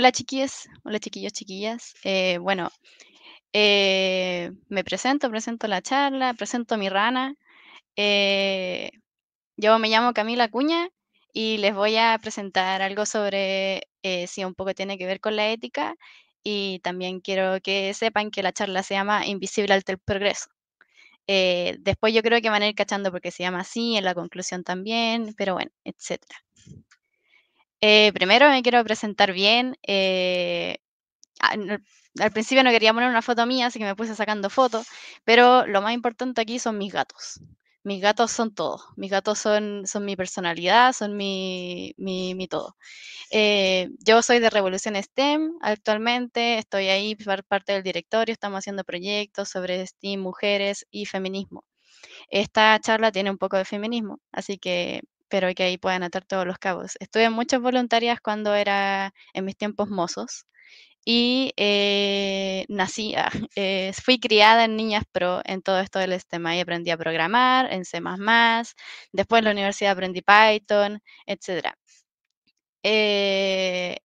Hola chiquillos, hola chiquillos, chiquillas. Eh, bueno, eh, me presento, presento la charla, presento mi rana. Eh, yo me llamo Camila Cuña y les voy a presentar algo sobre si un poco tiene que ver con la ética y también quiero que sepan que la charla se llama Invisible al Progreso. después yo creo que van a ir cachando porque se llama así, en la conclusión también, pero bueno, etcétera. Eh, primero me quiero presentar bien. Eh, ah, al principio no quería poner una foto mía, así que me puse sacando fotos, pero lo más importante aquí son mis gatos. Mis gatos son todo. Mis gatos son, son mi personalidad, son mi, todo. Eh, yo soy de Revolución STEM actualmente, estoy ahí por parte del directorio, estamos haciendo proyectos sobre STEM, mujeres y feminismo. Esta charla tiene un poco de feminismo, así que espero que ahí puedan atar todos los cabos. Estuve en muchas voluntarias cuando era en mis tiempos mozos y eh, nací, ah, eh, fui criada en Niñas Pro en todo esto del sistema y aprendí a programar en C++, después en la universidad aprendí Python, etc. Eh,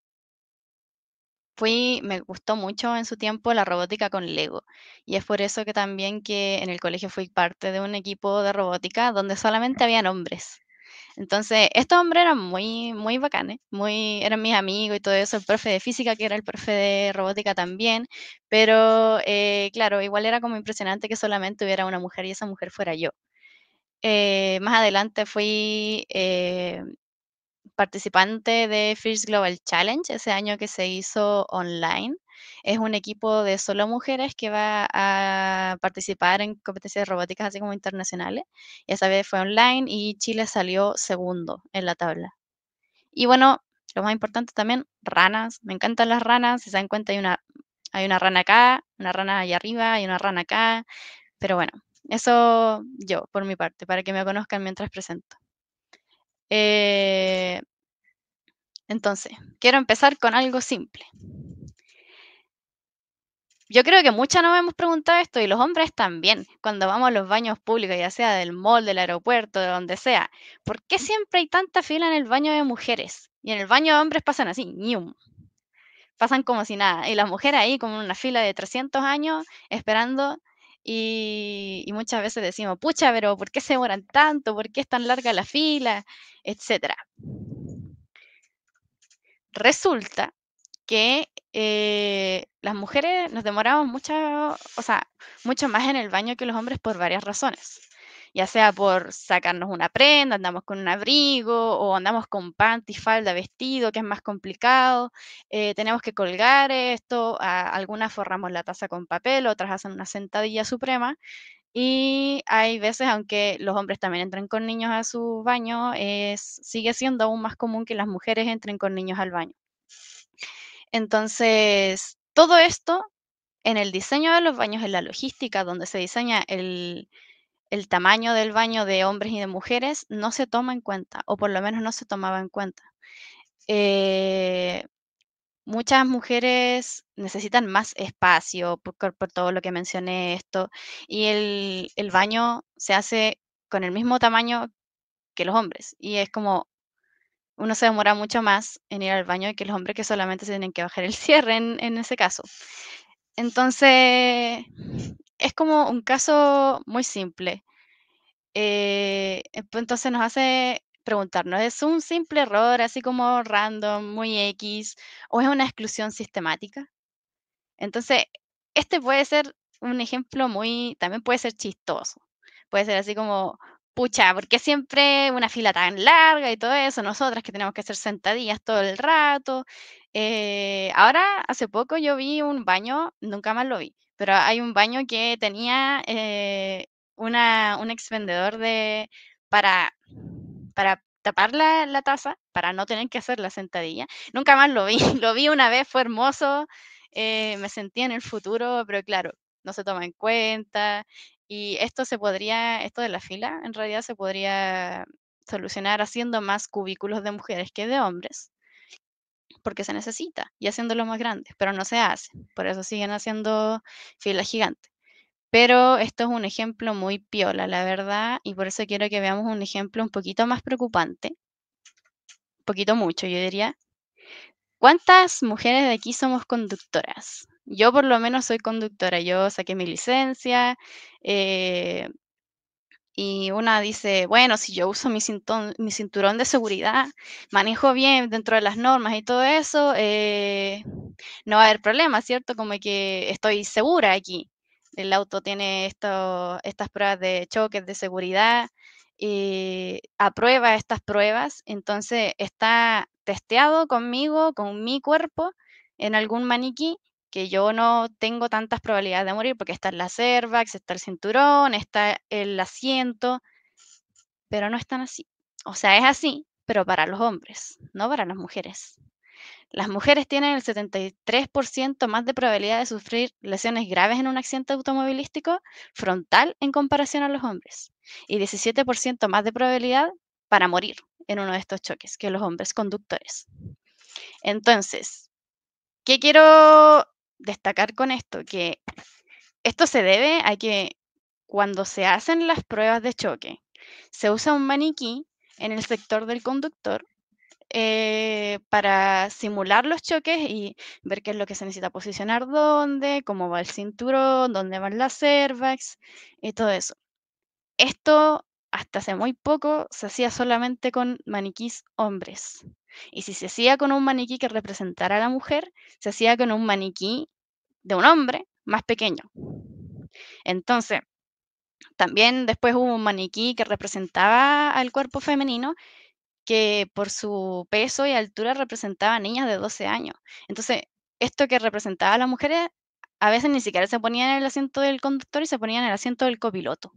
fui, me gustó mucho en su tiempo la robótica con Lego y es por eso que también que en el colegio fui parte de un equipo de robótica donde solamente habían hombres entonces, estos hombres eran muy, muy bacanes, ¿eh? muy, eran mis amigos y todo eso, el profe de física, que era el profe de robótica también, pero eh, claro, igual era como impresionante que solamente hubiera una mujer y esa mujer fuera yo. Eh, más adelante fui participante de First Global Challenge, ese año que se hizo online. Es un equipo de solo mujeres que va a participar en competencias robóticas así como internacionales. Y esa vez fue online y Chile salió segundo en la tabla. Y bueno, lo más importante también, ranas. Me encantan las ranas. Si se dan cuenta, hay una, una rana acá, una rana allá arriba, hay una rana acá. Pero bueno, eso yo, por mi parte, para que me conozcan mientras presento. Eh, entonces, quiero empezar con algo simple yo creo que muchas nos hemos preguntado esto y los hombres también, cuando vamos a los baños públicos, ya sea del mall, del aeropuerto, de donde sea, ¿por qué siempre hay tanta fila en el baño de mujeres? Y en el baño de hombres pasan así, ñum. Pasan como si nada. Y las mujeres ahí como una fila de 300 años esperando y, y, muchas veces decimos, pucha, pero ¿por qué se demoran tanto? ¿Por qué es tan larga la fila? Etcétera. Resulta que eh, las mujeres nos demoramos mucho, o sea, mucho más en el baño que los hombres por varias razones. Ya sea por sacarnos una prenda, andamos con un abrigo o andamos con panty, falda, vestido, que es más complicado. Eh, tenemos que colgar esto. algunas forramos la taza con papel, otras hacen una sentadilla suprema. Y hay veces, aunque los hombres también entran con niños a su baño, sigue siendo aún más común que las mujeres entren con niños al baño. Entonces, todo esto en el diseño de los baños, en la logística, donde se diseña el, tamaño del baño de hombres y de mujeres, no se toma en cuenta, o por lo menos no se tomaba en cuenta. Eh, muchas mujeres necesitan más espacio por, todo lo que mencioné esto, y el baño se hace con el mismo tamaño que los hombres, y es como uno se demora mucho más en ir al baño que los hombres que solamente se tienen que bajar el cierre en, ese caso. Entonces, es como un caso muy simple. Eh, eh, pues, entonces nos hace preguntarnos, ¿es un simple error así como random, muy X, o es una exclusión sistemática? Entonces, este puede ser un ejemplo muy, también puede ser chistoso. Puede ser así como pucha, porque siempre una fila tan larga y todo eso? Nosotras que tenemos que hacer sentadillas todo el rato. Eh, ahora, hace poco yo vi un baño, nunca más lo vi, pero hay un baño que tenía eh, un expendedor de, para, para tapar la, taza, para no tener que hacer la sentadilla. Nunca más lo vi, lo vi una vez, fue hermoso, eh, me sentía en el futuro, pero claro, no se toma en cuenta. Y esto se podría, esto de la fila, en realidad se podría solucionar haciendo más cubículos de mujeres que de hombres, porque se necesita, y haciéndolos más grandes, pero no se hace, por eso siguen haciendo filas gigantes. Pero esto es un ejemplo muy piola, la verdad, y por eso quiero que veamos un ejemplo un poquito más preocupante, un poquito mucho, yo diría. ¿Cuántas mujeres de aquí somos conductoras? Yo por lo menos soy conductora, yo saqué mi licencia eh, y una dice, bueno, si yo uso mi cinturón, de seguridad, manejo bien dentro de las normas y todo eso, eh, no va a haber problema, ¿cierto? Como que estoy segura aquí. El auto tiene estas pruebas de choque, de seguridad, y eh, aprueba estas pruebas, entonces está testeado conmigo, con mi cuerpo, en algún maniquí que yo no tengo tantas probabilidades de morir porque está la cervax, está el cinturón, está el asiento, pero no están así. O sea, es así, pero para los hombres, no para las mujeres. Las mujeres tienen el 73% más de probabilidad de sufrir lesiones graves en un accidente automovilístico frontal en comparación a los hombres y 17% más de probabilidad para morir en uno de estos choques que los hombres conductores. Entonces, ¿qué quiero destacar con esto, que esto se debe a que cuando se hacen las pruebas de choque, se usa un maniquí en el sector del conductor eh, para simular los choques y ver qué es lo que se necesita posicionar dónde, cómo va el cinturón, dónde van las cervax y todo eso. Esto hasta hace muy poco se hacía solamente con maniquís hombres. Y si se hacía con un maniquí que representara a la mujer, se hacía con un maniquí de un hombre más pequeño. Entonces, también después hubo un maniquí que representaba al cuerpo femenino que por su peso y altura representaba a niñas de 12 años. Entonces, esto que representaba a las mujeres eh, a veces ni siquiera se ponía en el asiento del conductor y se ponía en el asiento del copiloto.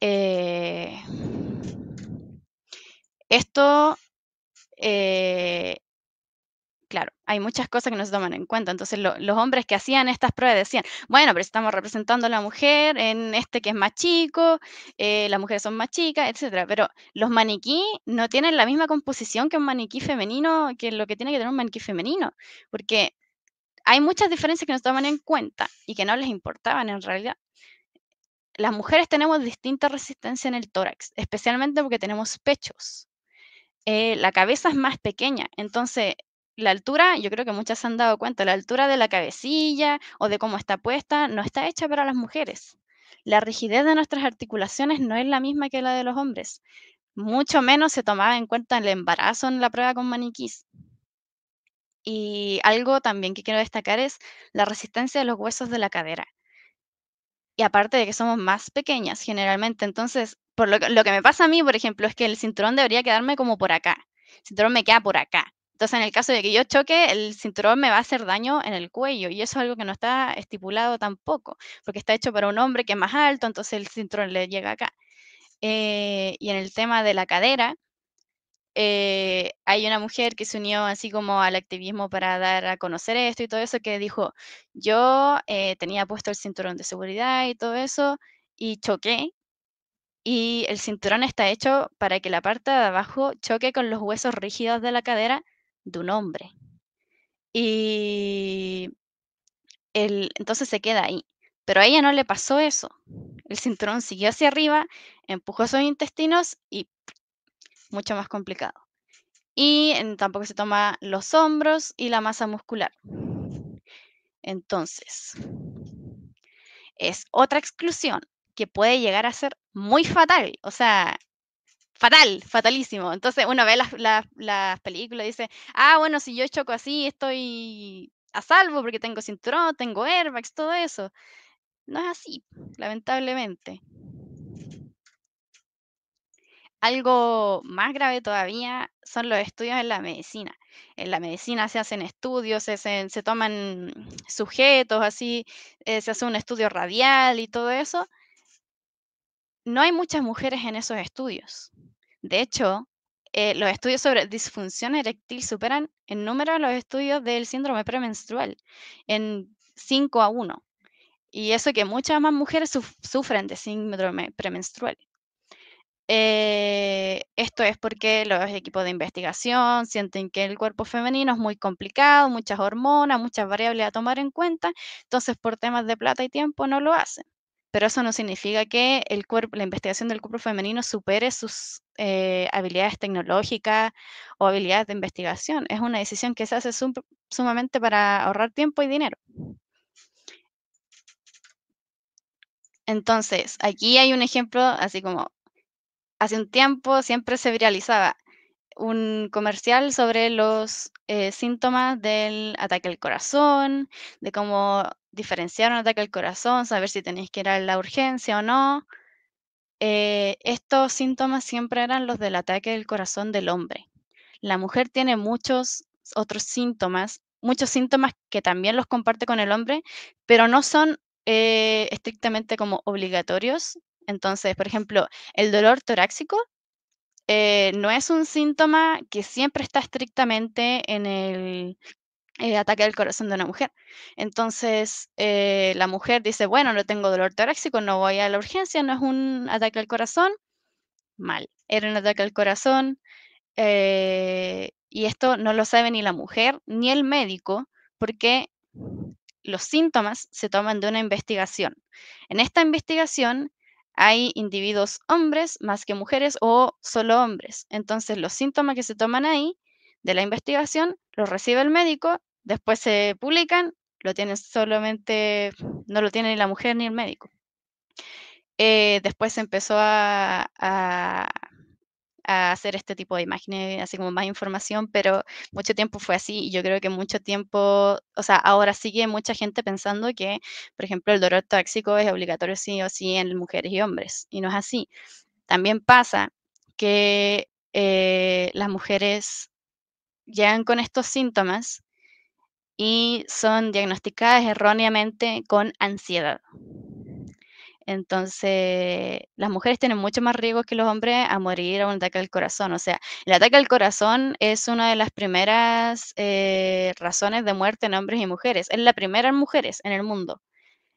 Eh, esto eh, claro, hay muchas cosas que no se toman en cuenta. Entonces, los hombres que hacían estas pruebas decían, bueno, pero estamos representando a la mujer en este que es más chico, eh, las mujeres son más chicas, etcétera. Pero los maniquí no tienen la misma composición que un maniquí femenino, que lo que tiene que tener un maniquí femenino, porque hay muchas diferencias que no se toman en cuenta y que no les importaban en realidad. Las mujeres tenemos distinta resistencia en el tórax, especialmente porque tenemos pechos. Eh, la cabeza es más pequeña. Entonces, la altura, yo creo que muchas se han dado cuenta, la altura de la cabecilla o de cómo está puesta no está hecha para las mujeres. La rigidez de nuestras articulaciones no es la misma que la de los hombres. Mucho menos se tomaba en cuenta el embarazo en la prueba con maniquís. Y algo también que quiero destacar es la resistencia de los huesos de la cadera. Y aparte de que somos más pequeñas generalmente, entonces por lo, que me pasa a mí, por ejemplo, es que el cinturón debería quedarme como por acá. El cinturón me queda por acá. Entonces, en el caso de que yo choque, el cinturón me va a hacer daño en el cuello y eso es algo que no está estipulado tampoco, porque está hecho para un hombre que es más alto, entonces el cinturón le llega acá. Eh, y en el tema de la cadera, eh, hay una mujer que se unió así como al activismo para dar a conocer esto y todo eso, que dijo, yo eh, tenía puesto el cinturón de seguridad y todo eso, y choqué y el cinturón está hecho para que la parte de abajo choque con los huesos rígidos de la cadera de un hombre. Y entonces se queda ahí. Pero a ella no le pasó eso. El cinturón siguió hacia arriba, empujó sus intestinos y mucho más complicado. Y tampoco se toma los hombros y la masa muscular. Entonces, es otra exclusión que puede llegar a ser muy fatal, o sea, fatal, fatalísimo. Entonces uno ve las, películas y dice, ah, bueno, si yo choco así, estoy a salvo porque tengo cinturón, tengo airbags, todo eso. No es así, lamentablemente. Algo más grave todavía son los estudios en la medicina. En la medicina se hacen estudios, se, toman sujetos, así eh, se hace un estudio radial y todo eso, no hay muchas mujeres en esos estudios. De hecho, eh, los estudios sobre disfunción eréctil superan en número los estudios del síndrome premenstrual en 5 a 1. Y eso que muchas más mujeres sufren de síndrome premenstrual. Eh, esto es porque los equipos de investigación sienten que el cuerpo femenino es muy complicado, muchas hormonas, muchas variables a tomar en cuenta, entonces por temas de plata y tiempo no lo hacen pero eso no significa que el cuerpo, la investigación del cuerpo femenino supere sus eh, habilidades tecnológicas o habilidades de investigación. Es una decisión que se hace sumamente para ahorrar tiempo y dinero. Entonces, aquí hay un ejemplo, así como hace un tiempo siempre se viralizaba, un comercial sobre los eh, síntomas del ataque al corazón, de cómo diferenciar un ataque al corazón, saber si tenéis que ir a la urgencia o no. Eh, estos síntomas siempre eran los del ataque al corazón del hombre. La mujer tiene muchos otros síntomas, muchos síntomas que también los comparte con el hombre, pero no son eh, estrictamente como obligatorios. Entonces, por ejemplo, el dolor torácico eh, no es un síntoma que siempre está estrictamente en el eh, ataque al corazón de una mujer. Entonces, eh, la mujer dice, bueno, no tengo dolor torácico, no voy a la urgencia, no es un ataque al corazón. Mal, era un ataque al corazón. y esto no lo sabe ni la mujer ni el médico, porque los síntomas se toman de una investigación. En esta investigación hay individuos hombres más que mujeres o solo hombres. Entonces los síntomas que se toman ahí de la investigación los recibe el médico, después se publican, lo tienen solamente, no lo tiene ni la mujer ni el médico. Eh, después empezó a, a hacer este tipo de imágenes, así como más información, pero mucho tiempo fue así y yo creo que mucho tiempo, o sea, ahora sigue mucha gente pensando que, por ejemplo, el dolor tóxico es obligatorio sí o sí en mujeres y hombres, y no es así. También pasa que eh, las mujeres llegan con estos síntomas y son diagnosticadas erróneamente con ansiedad. Entonces, las mujeres tienen mucho más riesgo que los hombres a morir a un ataque al corazón. O sea, el ataque al corazón es una de las primeras eh, razones de muerte en hombres y mujeres. Es la primera en mujeres en el mundo.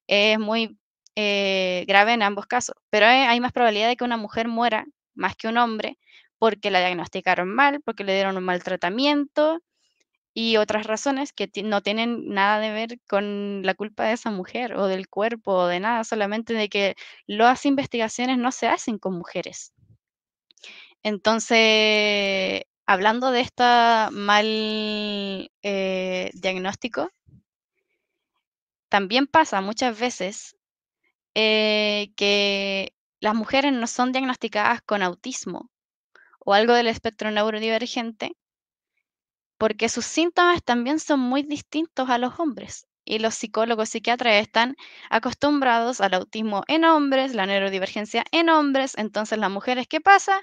Es muy eh, grave en ambos casos, pero hay más probabilidad de que una mujer muera más que un hombre porque la diagnosticaron mal, porque le dieron un mal tratamiento y otras razones que no tienen nada de ver con la culpa de esa mujer o del cuerpo o de nada, solamente de que las investigaciones no se hacen con mujeres. Entonces, hablando de este mal eh, diagnóstico, también pasa muchas veces eh, que las mujeres no son diagnosticadas con autismo o algo del espectro neurodivergente porque sus síntomas también son muy distintos a los hombres. Y los psicólogos psiquiatras están acostumbrados al autismo en hombres, la neurodivergencia en hombres. Entonces, las mujeres, ¿qué pasa?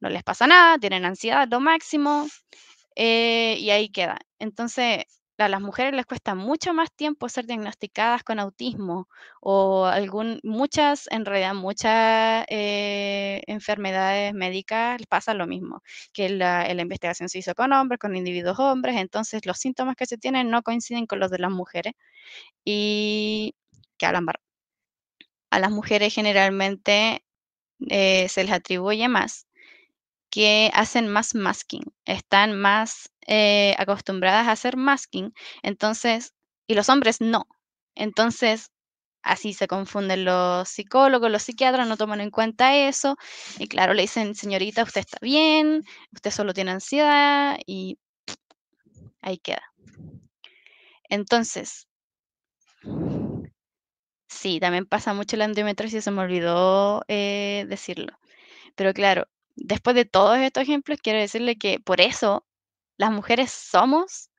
No les pasa nada, tienen ansiedad lo máximo eh, y ahí queda. Entonces, a las mujeres les cuesta mucho más tiempo ser diagnosticadas con autismo o algún, muchas, en realidad muchas eh, enfermedades médicas pasa lo mismo, que la, la, investigación se hizo con hombres, con individuos hombres, entonces los síntomas que se tienen no coinciden con los de las mujeres y que hablan A las mujeres generalmente eh, se les atribuye más que hacen más masking, están más eh, acostumbradas a hacer masking, entonces, y los hombres no. Entonces, así se confunden los psicólogos, los psiquiatras, no toman en cuenta eso. Y claro, le dicen, señorita, usted está bien, usted solo tiene ansiedad y ahí queda. Entonces, sí, también pasa mucho la endometriosis, se me olvidó eh, decirlo. Pero claro, después de todos estos ejemplos, quiero decirle que por eso las mujeres somos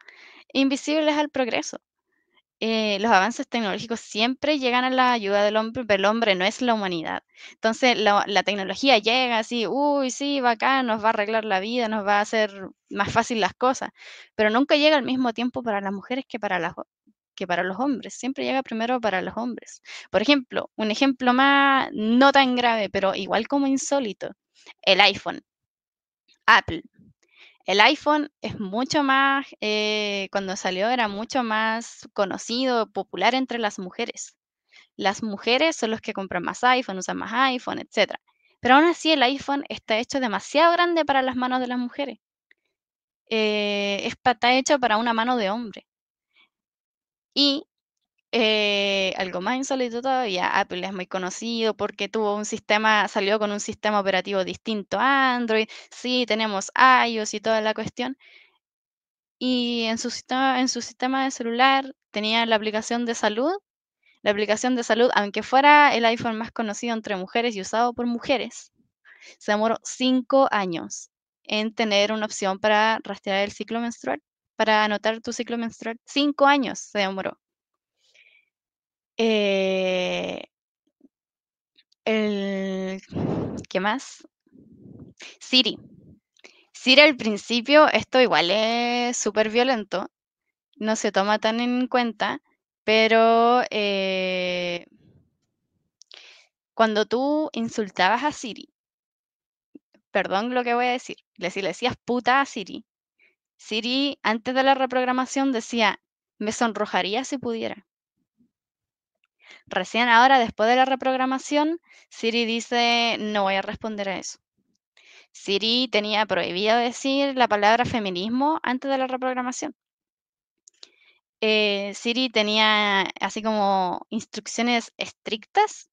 invisibles al progreso. Eh, los avances tecnológicos siempre llegan a la ayuda del hombre, pero el hombre no es la humanidad. Entonces la, tecnología llega así, uy, sí, va acá, nos va a arreglar la vida, nos va a hacer más fácil las cosas, pero nunca llega al mismo tiempo para las mujeres que para, que para los hombres, siempre llega primero para los hombres. Por ejemplo, un ejemplo más no tan grave, pero igual como insólito, el iPhone. Apple. El iPhone es mucho más, eh, cuando salió era mucho más conocido, popular entre las mujeres. Las mujeres son los que compran más iPhone, usan más iPhone, etc. Pero aún así el iPhone está hecho demasiado grande para las manos de las mujeres. Eh, está hecho para una mano de hombre. Y eh, algo más insólito todavía, Apple es muy conocido porque tuvo un sistema, salió con un sistema operativo distinto a Android, sí, tenemos iOS y toda la cuestión. Y en su en su sistema de celular tenía la aplicación de salud. La aplicación de salud, aunque fuera el iPhone más conocido entre mujeres y usado por mujeres, se demoró cinco años en tener una opción para rastrear el ciclo menstrual, para anotar tu ciclo menstrual. Cinco años se demoró. Eh, ¿Qué más? Siri. Siri al principio, esto igual es súper violento, no se toma tan en cuenta, pero eh, cuando tú insultabas a Siri, perdón lo que voy a decir, le, le decías puta a Siri, Siri antes de la reprogramación decía, me sonrojaría si pudiera. Recién ahora, después de la reprogramación, Siri dice, no voy a responder a eso. Siri tenía prohibido decir la palabra feminismo antes de la reprogramación. Eh, Siri tenía así como instrucciones estrictas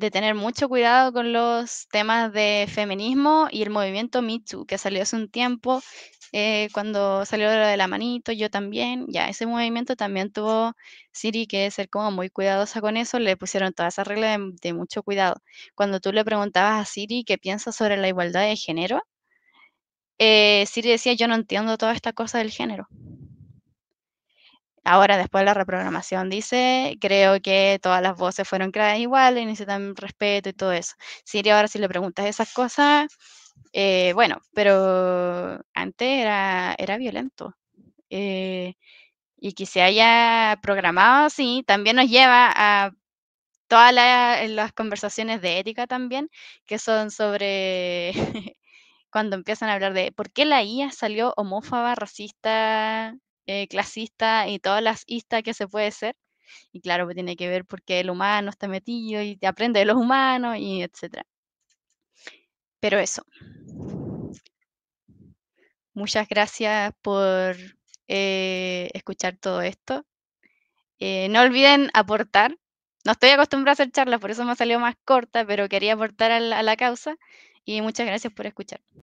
de tener mucho cuidado con los temas de feminismo y el movimiento Me Too, que salió hace un tiempo, eh, cuando salió lo de la manito, yo también, ya ese movimiento también tuvo Siri que ser como muy cuidadosa con eso, le pusieron todas esas reglas de, mucho cuidado. Cuando tú le preguntabas a Siri qué piensa sobre la igualdad de género, eh, Siri decía, yo no entiendo toda esta cosa del género. Ahora, después de la reprogramación, dice, creo que todas las voces fueron creadas igual, iguales, necesitan respeto y todo eso. Siri, ahora si le preguntas esas cosas, eh, bueno, pero antes era, era violento. Eh, y que se haya programado así, también nos lleva a todas las conversaciones de ética también, que son sobre cuando empiezan a hablar de por qué la IA salió homófoba, racista, eh, clasista y todas las istas que se puede ser. Y claro, que pues, tiene que ver porque el humano está metido y aprende de los humanos y etcétera. Pero eso. Muchas gracias por eh, escuchar todo esto. Eh, no olviden aportar. No estoy acostumbrada a hacer charlas, por eso me ha salido más corta, pero quería aportar a la causa. Y muchas gracias por escuchar.